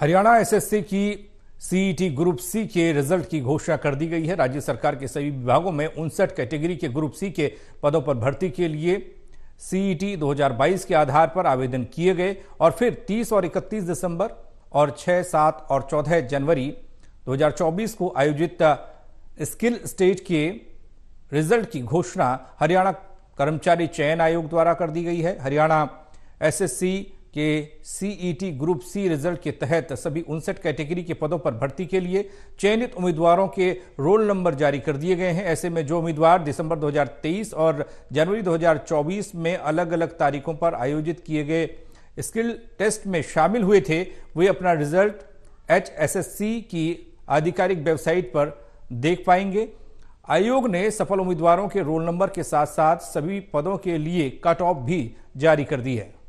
Haryana SSC की CET group C के result की घोषणा कर दी गई है राज्य सरकार के सभी विभागों में उनसठ कैटेगरी के ग्रुप सी के पदों पर भर्ती के लिए सीईटी 2022 के आधार पर आवेदन किए गए और फिर 30 और 31 दिसंबर और 6, 7 और 14 जनवरी 2024 को आयोजित स्किल स्टेट के रिजल्ट की घोषणा हरियाणा कर्मचारी चयन आयोग द्वारा कर दी गई है हरियाणा एसएससी के सीईटी ग्रुप सी रिजल्ट के तहत सभी उनसठ कैटेगरी के पदों पर भर्ती के लिए चयनित उम्मीदवारों के रोल नंबर जारी कर दिए गए हैं ऐसे में जो उम्मीदवार दिसंबर 2023 और जनवरी 2024 में अलग अलग तारीखों पर आयोजित किए गए स्किल टेस्ट में शामिल हुए थे वे अपना रिजल्ट एच की आधिकारिक वेबसाइट पर देख पाएंगे आयोग ने सफल उम्मीदवारों के रोल नंबर के साथ साथ सभी पदों के लिए कट ऑफ भी जारी कर दी है